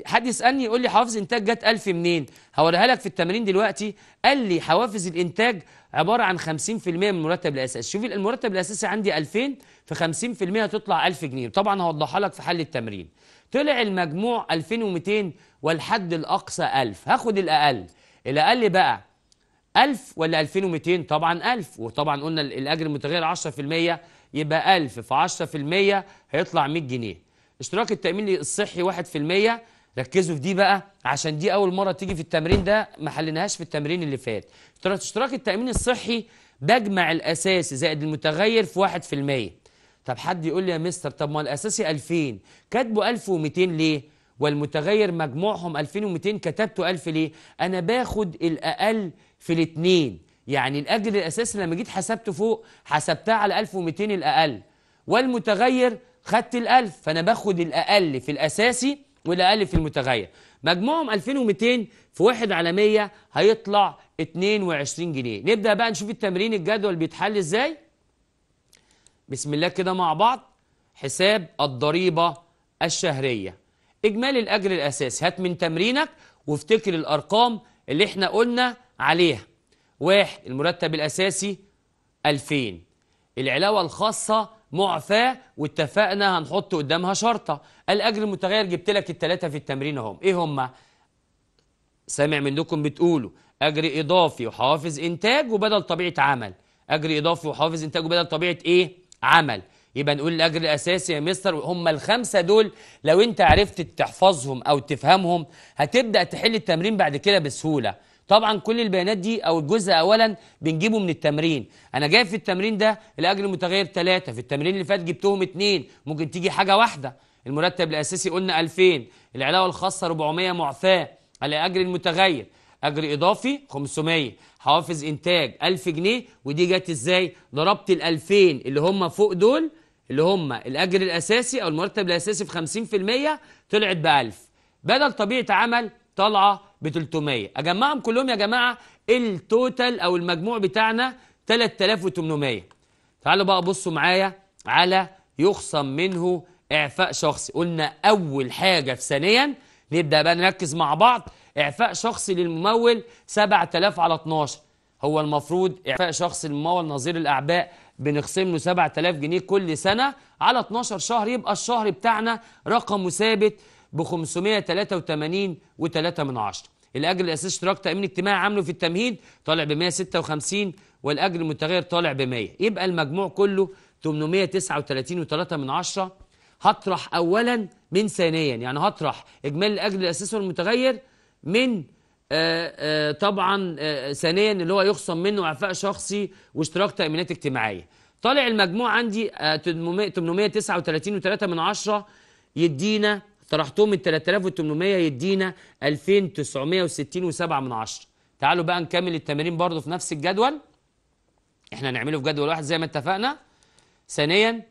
حد يسألني يقول لي حوافز إنتاج جت 1000 منين هوريها لك في التمرين دلوقتي قال لي حوافز الإنتاج عبارة عن 50% من المرتب الأساسي شوف المرتب الأساسي عندي 2000 في 50% هتطلع 1000 جنيه طبعا هوضحها لك في حل التمرين طلع المجموع 2200 والحد الأقصى 1000 هاخد الأقل الأقل بقى 1000 ولا 2200 طبعا 1000 وطبعا قلنا الاجر المتغير 10% يبقى 1000 في 10% هيطلع 100 جنيه اشتراك التامين الصحي 1% ركزوا في دي بقى عشان دي اول مره تيجي في التمرين ده ما حليناهاش في التمرين اللي فات اشتراك التامين الصحي بجمع الاساسي زائد المتغير في 1% طب حد يقول لي يا مستر طب ما الاساسي 2000 كاتبه 1200 ليه والمتغير مجموعهم 2200 كتبته 1000 ليه انا باخد الاقل في الاثنين يعني الاجر الاساسي لما جيت حسبته فوق حسبتها على 1200 الاقل والمتغير خدت ال1000 فانا باخد الاقل في الاساسي والاقل في المتغير مجموعهم 2200 في 1 على 100 هيطلع 22 جنيه نبدا بقى نشوف التمرين الجدول بيتحل ازاي بسم الله كده مع بعض حساب الضريبه الشهريه اجمالي الاجر الاساسي هات من تمرينك وافتكر الارقام اللي احنا قلنا عليها واحد المرتب الأساسي 2000 العلاوة الخاصة معفاة واتفقنا هنحط قدامها شرطة الأجر المتغير جبت لك التلاتة في التمرين اهم إيه هما؟ سامع منكم بتقولوا أجر إضافي وحوافز إنتاج وبدل طبيعة عمل أجر إضافي وحوافز إنتاج وبدل طبيعة إيه؟ عمل يبقى نقول الأجر الأساسي يا مستر هم الخمسة دول لو أنت عرفت تحفظهم أو تفهمهم هتبدأ تحل التمرين بعد كده بسهولة طبعا كل البيانات دي او الجزء اولا بنجيبه من التمرين انا جايب في التمرين ده الاجر المتغير 3 في التمرين اللي فات جبتهم 2 ممكن تيجي حاجه واحده المرتب الاساسي قلنا 2000 العلاوه الخاصه 400 معفاه على اجر المتغير اجر اضافي 500 حوافز انتاج 1000 جنيه ودي جت ازاي ضربت ال2000 اللي هم فوق دول اللي هم الاجر الاساسي او المرتب الاساسي في 50% طلعت ب 1000 بدل طبيعه عمل طالعه ب 300 اجمعهم كلهم يا جماعه التوتال او المجموع بتاعنا 3800 تعالوا بقى بصوا معايا على يخصم منه اعفاء شخصي قلنا اول حاجه في ثانيا نبدا بقى نركز مع بعض اعفاء شخصي للممول 7000 على 12 هو المفروض اعفاء شخصي للممول نظير الاعباء بنخصم له 7000 جنيه كل سنه على 12 شهر يبقى الشهر بتاعنا رقمه ثابت ب 583 و3 من عشرة الاجر الاساسي اشتراك تامين اجتماعي عامله في التمهيد طالع ب 156 والاجر المتغير طالع ب 100 يبقى المجموع كله 839 و3 من عشرة هطرح اولا من ثانيا يعني هطرح اجمالي الاجر الاساسي والمتغير من آآ آه، آآ آه، طبعا آه، ثانيا اللي هو يخصم منه اعفاء شخصي واشتراك تامينات اجتماعيه طالع المجموع عندي 839 و3 من عشرة يدينا طرحتهم من 3800 يدينا 2960 و7 من 10 تعالوا بقى نكمل التمارين برضو في نفس الجدول احنا هنعمله في جدول واحد زي ما اتفقنا ثانيا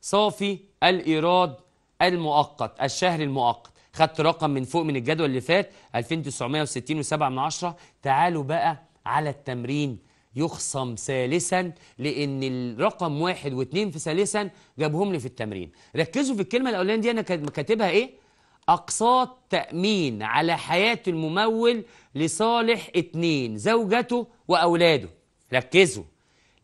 صافي الايراد المؤقت الشهر المؤقت خدت رقم من فوق من الجدول اللي فات 2960 و7 من 10 تعالوا بقى على التمرين يخصم ثالثا لان الرقم واحد واثنين في ثالثا جابهم لي في التمرين ركزوا في الكلمه الاولانيه دي انا كاتبها ايه اقساط تامين على حياه الممول لصالح اثنين زوجته واولاده ركزوا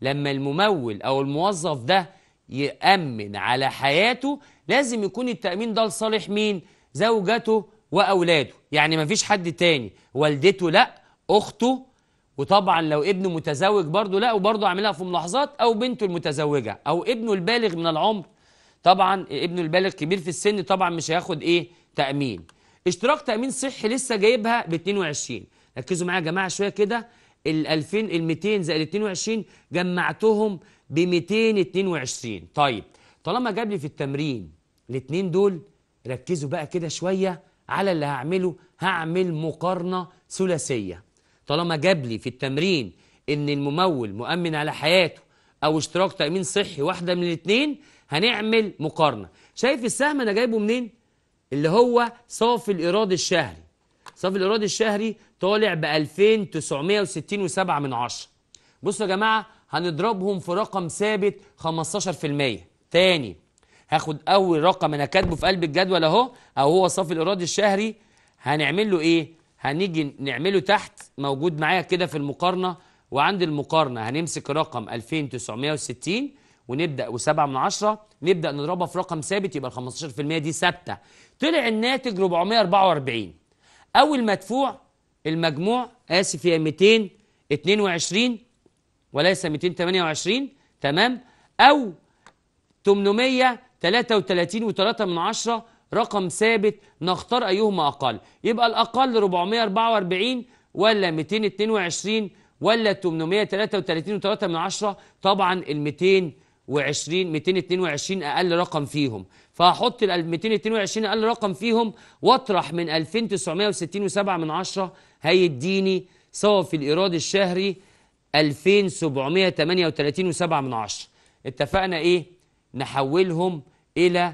لما الممول او الموظف ده يامن على حياته لازم يكون التامين ده لصالح مين زوجته واولاده يعني مفيش حد تاني والدته لا اخته وطبعا لو ابنه متزوج برضه لا وبرضه عاملها في ملاحظات او بنته المتزوجه او ابنه البالغ من العمر طبعا ابنه البالغ كبير في السن طبعا مش هياخد ايه تامين اشتراك تامين صحي لسه جايبها ب 22 ركزوا معايا يا جماعه شويه كده ال 2000 ال 200 زائد 22 جمعتهم ب 222 طيب طالما جاب لي في التمرين الاثنين دول ركزوا بقى كده شويه على اللي هعمله هعمل مقارنه ثلاثيه طالما جاب لي في التمرين ان الممول مؤمن على حياته او اشتراك تامين صحي واحده من الاثنين هنعمل مقارنه شايف السهم انا جايبه منين اللي هو صافي الايراد الشهري صافي الايراد الشهري طالع ب 2960.7 من 10 بصوا يا جماعه هنضربهم في رقم ثابت 15% تاني هاخد اول رقم انا كاتبه في قلب الجدول اهو او هو صافي الايراد الشهري هنعمل له ايه هنيجي نعمله تحت موجود معايا كده في المقارنة وعند المقارنة هنمسك رقم 2960 ونبدأ وسبعة من عشرة نبدأ نضربها في رقم ثابت يبقى ال 15% دي ثابتة طلع الناتج 444 أول مدفوع المجموع آسف هي 222 وليس 228 تمام أو 833 و3 من عشرة رقم ثابت نختار أيهما أقل يبقى الأقل 444 ولا 222 ولا 833 من عشرة طبعا ال 220 222 أقل رقم فيهم فهحط ال 222 أقل رقم فيهم واطرح من 2967 من عشرة هيديني صواب في الإيراد الشهري 2738 من عشرة اتفقنا إيه نحولهم إلى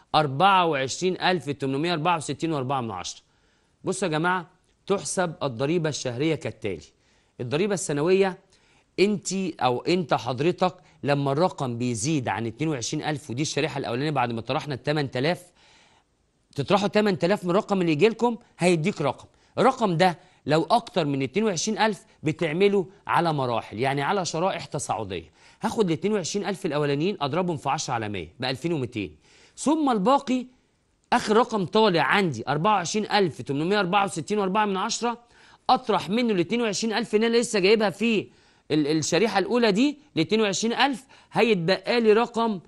24864.4 بصوا يا جماعة تحسب الضريبة الشهرية كالتالي الضريبة السنوية انت او انت حضرتك لما الرقم بيزيد عن 22000 ودي الشريحة الاولانية بعد ما طرحنا ال 8000 تطرحوا 8000 من الرقم اللي يجي لكم هيديك رقم الرقم ده لو اكتر من 22000 بتعمله على مراحل يعني على شرائح تصاعديه هاخد ال 22000 الاولانيين اضربهم في 10 على 100 ب 2200 ثم الباقي آخر رقم طالع عندي 24864 و4 أطرح منه ال 22000 اللي أنا لسه جايبها في الشريحة الأولى دي ل 22000 هيتبقى لي رقم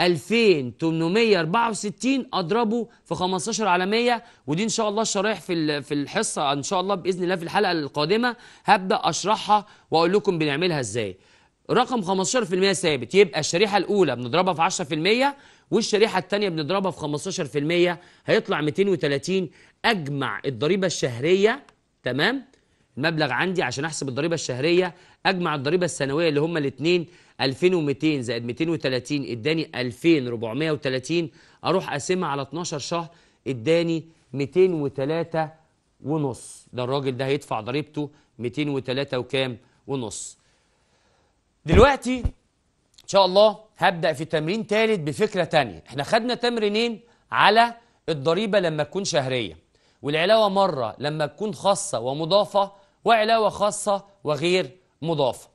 2864 اضربه في 15 على 100 ودي ان شاء الله الشرايح في في الحصه ان شاء الله باذن الله في الحلقه القادمه هبدا اشرحها واقول لكم بنعملها ازاي رقم 15% ثابت يبقى الشريحة الأولى بنضربها في 10% والشريحة الثانية بنضربها في 15% هيطلع 230 أجمع الضريبة الشهرية تمام المبلغ عندي عشان أحسب الضريبة الشهرية أجمع الضريبة السنوية اللي هما الاثنين 2200 زائد 230 اداني 2430 أروح أقسمها على 12 شهر اداني 203 ونص ده الراجل ده هيدفع ضريبته 203 وكام ونص دلوقتي ان شاء الله هبدا في تمرين ثالث بفكره تانية احنا خدنا تمرينين على الضريبه لما تكون شهريه والعلاوه مره لما تكون خاصه ومضافه وعلاوه خاصه وغير مضافه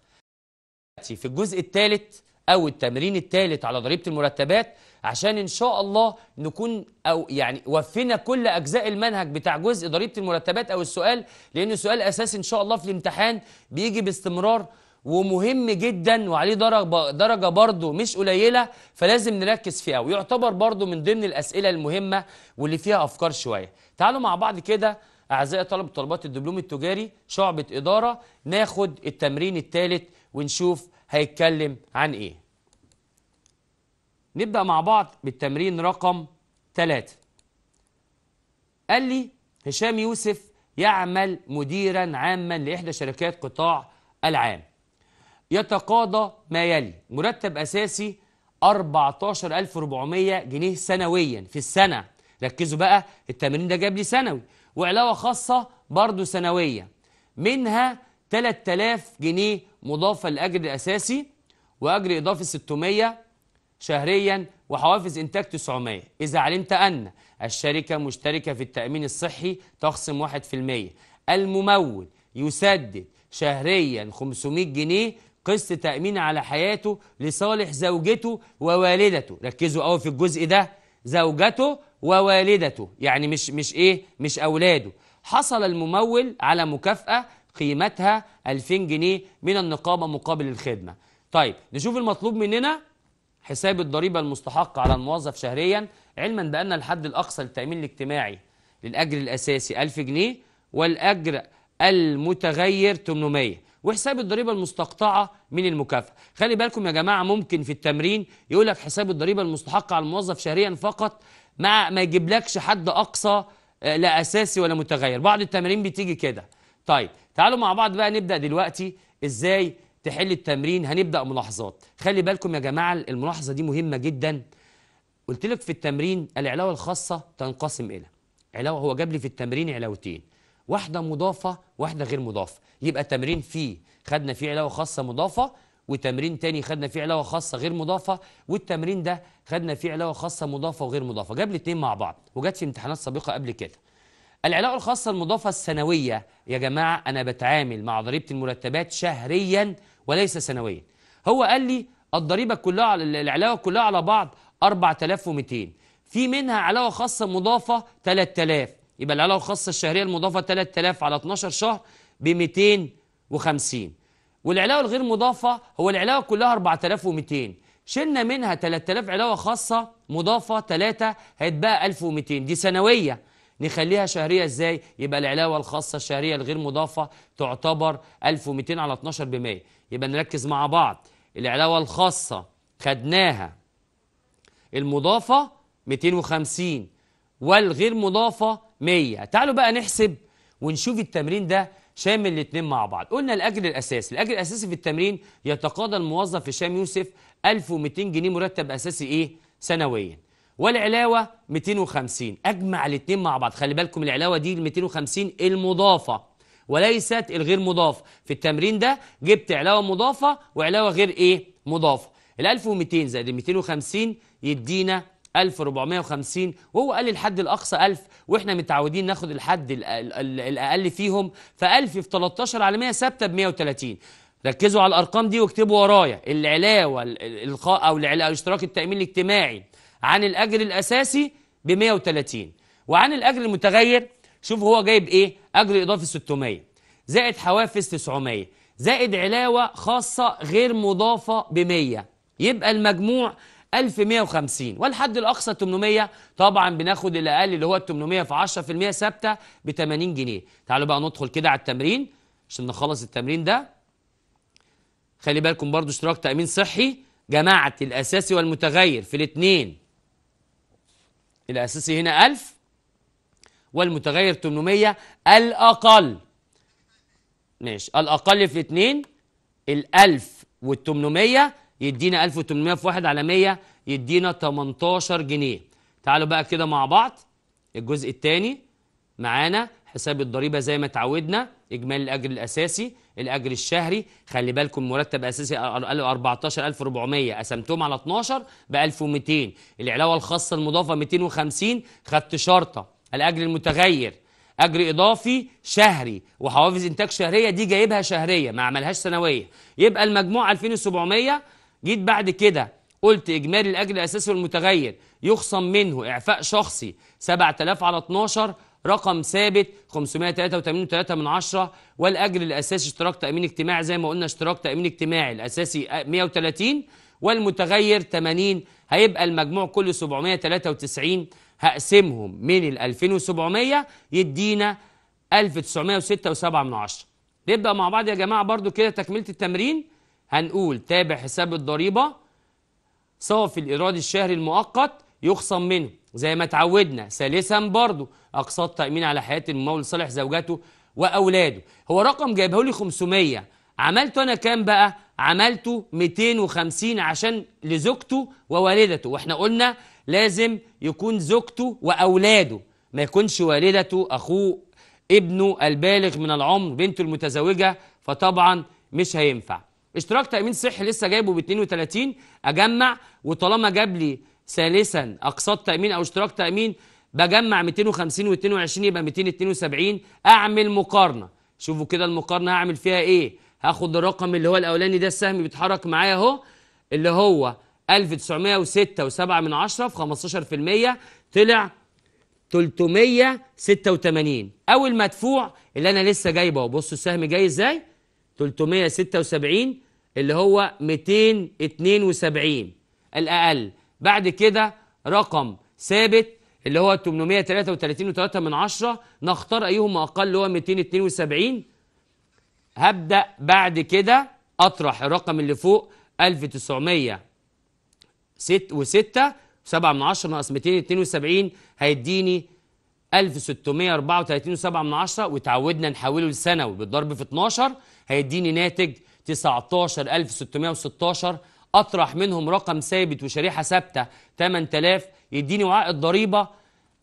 في الجزء الثالث او التمرين الثالث على ضريبه المرتبات عشان ان شاء الله نكون او يعني وفينا كل اجزاء المنهج بتاع جزء ضريبه المرتبات او السؤال لانه سؤال اساسي ان شاء الله في الامتحان بيجي باستمرار ومهم جدا وعليه درجة درجة برضه مش قليلة فلازم نركز فيه ويعتبر برضه من ضمن الأسئلة المهمة واللي فيها أفكار شوية تعالوا مع بعض كده أعزائي طلبة طلبات الدبلوم التجاري شعبة إدارة ناخد التمرين الثالث ونشوف هيتكلم عن إيه نبدأ مع بعض بالتمرين رقم ثلاثة قال لي هشام يوسف يعمل مديرا عاما لإحدى شركات قطاع العام يتقاضى ما يلي مرتب أساسي 14400 جنيه سنويا في السنة ركزوا بقى التمرين ده جاب لي سنوي وعلاوة خاصة برضو سنوية منها 3000 جنيه مضافة لأجر الأساسي وأجر إضافي 600 شهريا وحوافز إنتاج 900 إذا علمت أن الشركة مشتركة في التأمين الصحي تخصم 1% الممول يسدد شهريا 500 جنيه قسط تأمين على حياته لصالح زوجته ووالدته ركزوا قوي في الجزء ده زوجته ووالدته يعني مش مش ايه مش اولاده حصل الممول على مكافأة قيمتها 2000 جنيه من النقابة مقابل الخدمة طيب نشوف المطلوب مننا حساب الضريبة المستحقة على الموظف شهريا علما بأن الحد الأقصى للتأمين الاجتماعي للأجر الأساسي 1000 جنيه والأجر المتغير 800 وحساب الضريبة المستقطعة من المكافأة خلي بالكم يا جماعة ممكن في التمرين يقول لك حساب الضريبة المستحقة على الموظف شهريا فقط ما ما يجيبلكش حد أقصى آه، لا أساسي ولا متغير بعض التمارين بتيجي كده طيب تعالوا مع بعض بقى نبدأ دلوقتي إزاي تحل التمرين هنبدأ ملاحظات خلي بالكم يا جماعة الملاحظة دي مهمة جدا قلت لك في التمرين العلاوة الخاصة تنقسم إلى علاوة هو جاب لي في التمرين علاوتين واحدة مضافة واحدة غير مضافة يبقى تمرين فيه خدنا فيه علاوة خاصة مضافة وتمرين تاني خدنا فيه علاوة خاصة غير مضافة والتمرين ده خدنا فيه علاوة خاصة مضافة وغير مضافة جاب الاتنين مع بعض وجت في امتحانات سابقة قبل كده العلاقة الخاصة المضافة السنوية يا جماعة أنا بتعامل مع ضريبة المرتبات شهريا وليس سنويا هو قال لي الضريبة كلها على العلاوة كلها على بعض 4200 في منها علاوة خاصة مضافة 3000 يبقى العلاوة الخاصة الشهرية المضافة 3000 على 12 شهر ب 250 والعلاوة الغير مضافة هو العلاوة كلها 4200 شلنا منها 3000 علاوة خاصة مضافة 3 هيتبقى 1200 دي سنوية نخليها شهرية ازاي يبقى العلاوة الخاصة الشهرية الغير مضافة تعتبر 1200 على 12 ب 100 يبقى نركز مع بعض العلاوة الخاصة خدناها المضافة 250 والغير مضافة 100 تعالوا بقى نحسب ونشوف التمرين ده شامل الاثنين مع بعض قلنا الاجر الاساسي الاجر الاساسي في التمرين يتقاضى الموظف هشام يوسف 1200 جنيه مرتب اساسي ايه سنويا والعلاوه 250 اجمع الاثنين مع بعض خلي بالكم العلاوه دي ال 250 المضافه وليست الغير مضاف في التمرين ده جبت علاوه مضافه وعلاوه غير ايه مضافه ال 1200 زائد 250 يدينا 1450 وهو قال الحد الاقصى 1000 واحنا متعودين ناخد الحد الاقل فيهم ف1000 في 13 على 100 ثابته ب 130 ركزوا على الارقام دي واكتبوا ورايا العلاوه او العلاوه اشتراك التامين الاجتماعي عن الاجر الاساسي ب 130 وعن الاجر المتغير شوف هو جايب ايه اجر اضافي 600 زائد حوافز 900 زائد علاوه خاصه غير مضافه ب 100 يبقى المجموع 1150 والحد الاقصى 800 طبعا بناخد الاقل اللي هو 800 في 10% ثابته ب 80 جنيه تعالوا بقى ندخل كده على التمرين عشان نخلص التمرين ده خلي بالكم برضو اشتراك تامين صحي جماعه الاساسي والمتغير في الاثنين الاساسي هنا 1000 والمتغير 800 الاقل ماشي الاقل في الاثنين ال 1000 وال 800 يدينا 1800 في واحد على 100 يدينا 18 جنيه تعالوا بقى كده مع بعض الجزء الثاني معانا حساب الضريبة زي ما اتعودنا إجمالي الأجر الأساسي الأجر الشهري خلي بالكم مرتب أساسي 14400 قسمتهم على 12 ب 1200 العلاوة الخاصة المضافة 250 خدت شرطة الأجر المتغير أجر إضافي شهري وحوافز إنتاج شهرية دي جايبها شهرية ما عملهاش سنوية يبقى المجموع 2700 جيت بعد كده قلت إجمالي الأجر الأساسي والمتغير يخصم منه إعفاء شخصي 7000 على 12 رقم ثابت 583.3 من عشرة والأجر الأساسي اشتراك تأمين اجتماعي زي ما قلنا اشتراك تأمين اجتماعي الأساسي 130 والمتغير 80 هيبقى المجموع كله 793 هقسمهم من ال 2700 يدينا 1906.7 من عشرة نبدأ مع بعض يا جماعة برضو كده تكملة التمرين هنقول تابع حساب الضريبة صافي الإيراد الشهري المؤقت يخصم منه زي ما اتعودنا ثالثا برضه أقساط تأمين على حياة الممول لصالح زوجته وأولاده هو رقم جايبه لي 500 عملته أنا كام بقى؟ عملته 250 عشان لزوجته ووالدته واحنا قلنا لازم يكون زوجته وأولاده ما يكونش والدته أخوه ابنه البالغ من العمر بنته المتزوجة فطبعا مش هينفع اشتراك تامين صحي لسه جايبه ب 32 اجمع وطالما جاب لي ثالثا اقساط تامين او اشتراك تامين بجمع 250 و22 يبقى 272 اعمل مقارنه شوفوا كده المقارنه هعمل فيها ايه هاخد الرقم اللي هو الاولاني ده السهم بيتحرك معايا اهو اللي هو 1906.7 من 10 في 15% طلع 386 او المدفوع اللي انا لسه جايبه بصوا السهم جاي ازاي 376 اللي هو 272 الأقل بعد كده رقم ثابت اللي هو 833 من عشرة نختار أيهما أقل اللي هو 272 هبدأ بعد كده أطرح الرقم اللي فوق 1906 7 من عشرة ناقص 272 هيديني 1634.7 و من عشرة وتعودنا نحوله لسنوي بالضرب في 12 هيديني ناتج 19616 اطرح منهم رقم ثابت وشريحه ثابته 8000 يديني وعاء الضريبه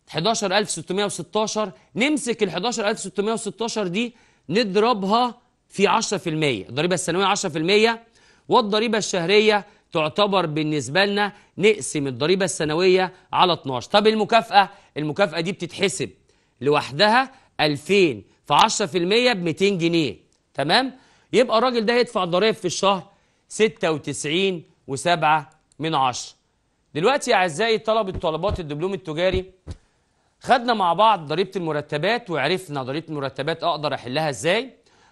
11616 نمسك ال 11616 دي نضربها في 10% الضريبه السنويه 10% والضريبه الشهريه تعتبر بالنسبه لنا نقسم الضريبه السنويه على 12 طب المكافاه المكافاه دي بتتحسب لوحدها 2000 في 10% ب 200 جنيه تمام يبقى الراجل ده هيدفع ضرائب في الشهر 96 و7 من 10 دلوقتي يا اعزائي طلبه طلبات الدبلوم التجاري خدنا مع بعض ضريبه المرتبات وعرفنا ضريبه المرتبات اقدر احلها ازاي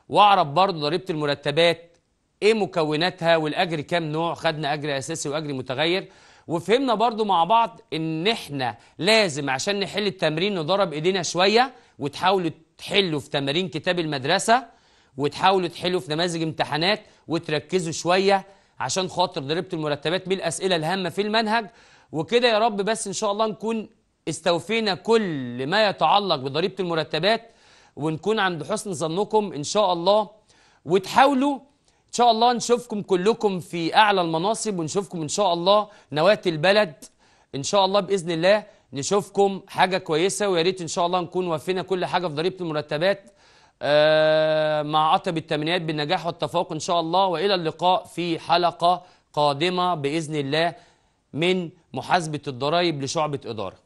واعرف برضه ضريبه المرتبات ايه مكوناتها والاجر كام نوع خدنا اجر اساسي واجر متغير وفهمنا برضو مع بعض ان احنا لازم عشان نحل التمرين نضرب ايدينا شويه وتحاولوا تحلوا في تمارين كتاب المدرسه وتحاولوا تحلوا في نماذج امتحانات وتركزوا شويه عشان خاطر ضربت المرتبات من الأسئلة الهامه في المنهج وكده يا رب بس ان شاء الله نكون استوفينا كل ما يتعلق بضريبه المرتبات ونكون عند حسن ظنكم ان شاء الله وتحاولوا ان شاء الله نشوفكم كلكم في اعلى المناصب ونشوفكم ان شاء الله نواه البلد ان شاء الله باذن الله نشوفكم حاجه كويسه ويا ريت ان شاء الله نكون وفينا كل حاجه في ضريبه المرتبات آه، مع عطب التمنيات بالنجاح والتفوق إن شاء الله وإلى اللقاء في حلقة قادمة بإذن الله من محاسبة الضرائب لشعبة إدارة